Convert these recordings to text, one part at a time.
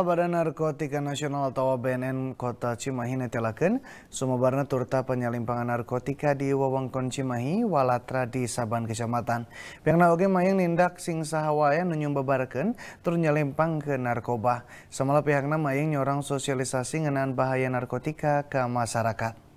Badan Narkotika Nasional atau BNN Kota Cimahi netelakeun sumebarna turta penyalimpangan narkotika di wewengkon Cimahi walatra di saban kecamatan. Pihakna oge mayang nindak sing saha nu nyumbabarkeun tur ke narkoba. Samala pihakna mayang nyorang sosialisasi ngenaan bahaya narkotika ke masyarakat.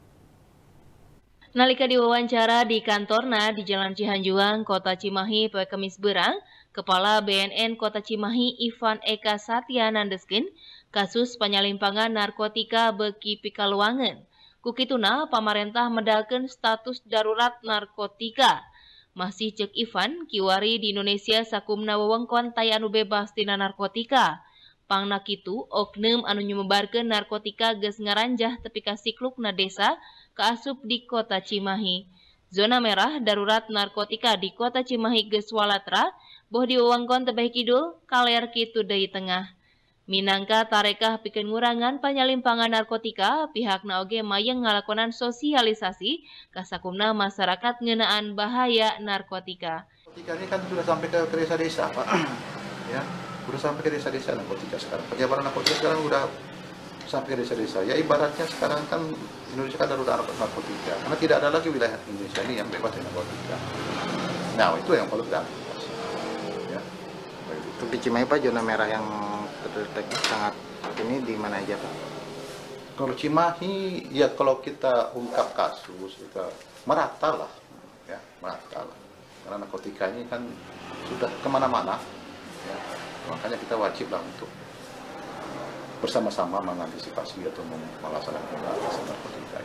Nalika diwawancara di kantorna di Jalan Cihanjuang, Kota Cimahi, Pekemis Berang, Kepala BNN Kota Cimahi Ivan Eka Satya nandeskin kasus penyalimpangan narkotika beki pikaluangan. Kukituna, pemerintah medalkan status darurat narkotika. Masih cek Ivan, kiwari di Indonesia sakumna wewengkon tayanu bebas tina narkotika. Pangna itu oknum anu nyemebarkeun narkotika ges ngaranjah tepi ka na desa kaasup di Kota Cimahi. Zona merah darurat narkotika di Kota Cimahi ges walatra boh di wewengkon kidul kaler kitu dayi tengah. Minangka tarekah pikeun ngurangan panyalimpangan narkotika, pihak naoge mayeng ngalakonan sosialisasi kasakumna masyarakat ngenaan bahaya narkotika. Narkotika ini kan sudah sampai ke desa-desa, Pak. ya udah sampai ke desa-desa narkotika sekarang penyebaran narkotika sekarang udah sampai ke desa-desa ya ibaratnya sekarang kan Indonesia kan darurat narkotika karena tidak ada lagi wilayah Indonesia ini yang bebas dari narkotika nah itu yang perlu kita ya di Cimahi Pak zona merah yang terdeteksi sangat ini di mana aja Pak kalau Cimahi ya kalau kita ungkap kasus kita merata lah ya merata lah karena narkotika ini kan sudah kemana-mana Makanya kita wajiblah untuk bersama-sama mengantisipasi atau melaksanakan pembatasan narkotika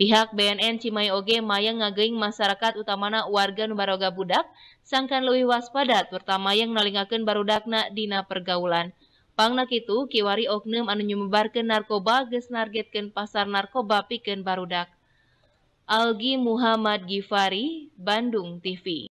Pihak BNN Cimahi Oge mayang ngageing masyarakat utamana warga nubaroga budak, sangkan lebih waspada terutama yang nalingakan barudakna dina pergaulan. Pangnak itu, kiwari oknum anu nyumbarkan narkoba ges nargetkan pasar narkoba piken barudak. Algi Muhammad Gifari, Bandung TV.